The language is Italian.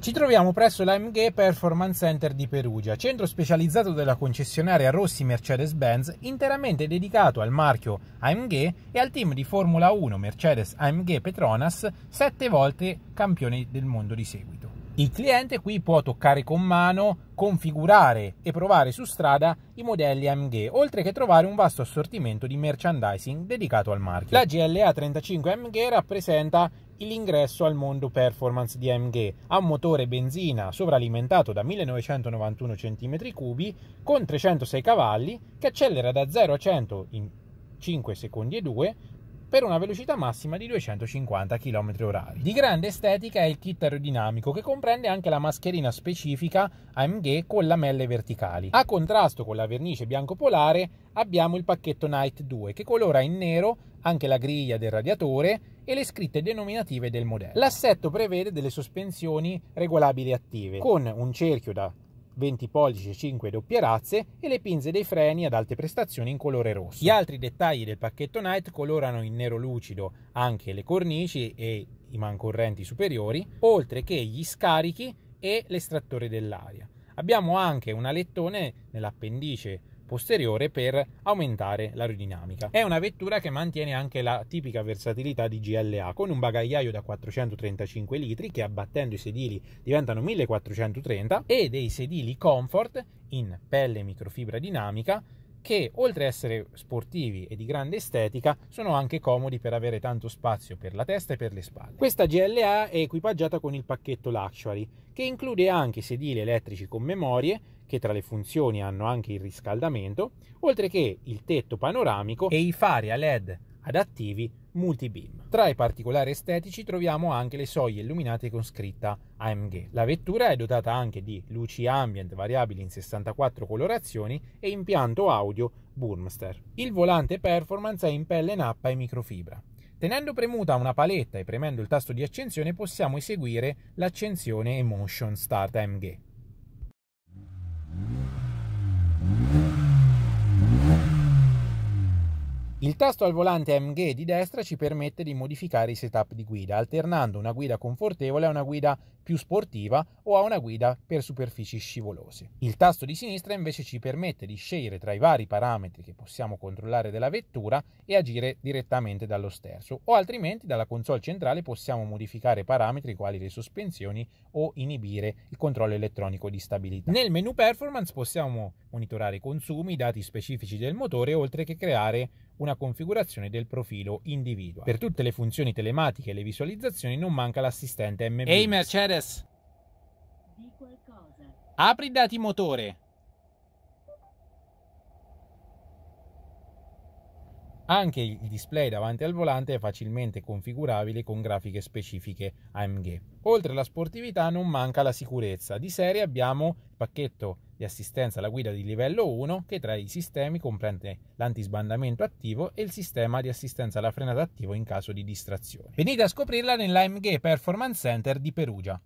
Ci troviamo presso l'AMG Performance Center di Perugia, centro specializzato della concessionaria Rossi Mercedes-Benz, interamente dedicato al marchio AMG e al team di Formula 1 Mercedes AMG Petronas, sette volte campione del mondo di seguito. Il cliente qui può toccare con mano, configurare e provare su strada i modelli AMG, oltre che trovare un vasto assortimento di merchandising dedicato al marchio. La GLA 35 AMG rappresenta l'ingresso al mondo performance di AMG, ha un motore benzina sovralimentato da 1991 cm3 con 306 cavalli che accelera da 0 a 100 in 5 secondi e 2 per una velocità massima di 250 km/h. Di grande estetica è il kit aerodinamico che comprende anche la mascherina specifica AMG con lamelle verticali. A contrasto con la vernice bianco polare abbiamo il pacchetto Night 2 che colora in nero anche la griglia del radiatore e le scritte denominative del modello. L'assetto prevede delle sospensioni regolabili attive con un cerchio da 20 pollici e 5 doppie razze e le pinze dei freni ad alte prestazioni in colore rosso. Gli altri dettagli del pacchetto Night colorano in nero lucido anche le cornici e i mancorrenti superiori, oltre che gli scarichi e l'estrattore dell'aria. Abbiamo anche un alettone nell'appendice posteriore per aumentare l'aerodinamica. È una vettura che mantiene anche la tipica versatilità di GLA con un bagagliaio da 435 litri che abbattendo i sedili diventano 1430 e dei sedili comfort in pelle microfibra dinamica che oltre a essere sportivi e di grande estetica sono anche comodi per avere tanto spazio per la testa e per le spalle. Questa GLA è equipaggiata con il pacchetto Luxury che include anche sedili elettrici con memorie che tra le funzioni hanno anche il riscaldamento, oltre che il tetto panoramico e i fari a LED adattivi multibeam. Tra i particolari estetici troviamo anche le soglie illuminate con scritta AMG. La vettura è dotata anche di luci ambient variabili in 64 colorazioni e impianto audio Burmster. Il volante performance è in pelle nappa e microfibra. Tenendo premuta una paletta e premendo il tasto di accensione possiamo eseguire l'accensione e motion Start AMG. Il tasto al volante MG di destra ci permette di modificare i setup di guida, alternando una guida confortevole a una guida più sportiva o a una guida per superfici scivolose. Il tasto di sinistra invece ci permette di scegliere tra i vari parametri che possiamo controllare della vettura e agire direttamente dallo sterzo, o altrimenti dalla console centrale possiamo modificare parametri quali le sospensioni o inibire il controllo elettronico di stabilità. Nel menu performance possiamo monitorare i consumi, i dati specifici del motore, oltre che creare una configurazione del profilo individuo. Per tutte le funzioni telematiche e le visualizzazioni non manca l'assistente MB. Ehi hey Mercedes! Apri i dati motore. Anche il display davanti al volante è facilmente configurabile con grafiche specifiche AMG. Oltre alla sportività non manca la sicurezza. Di serie abbiamo il pacchetto di assistenza alla guida di livello 1 che tra i sistemi comprende l'antisbandamento attivo e il sistema di assistenza alla frenata attivo in caso di distrazione. Venite a scoprirla nell'AMG Performance Center di Perugia.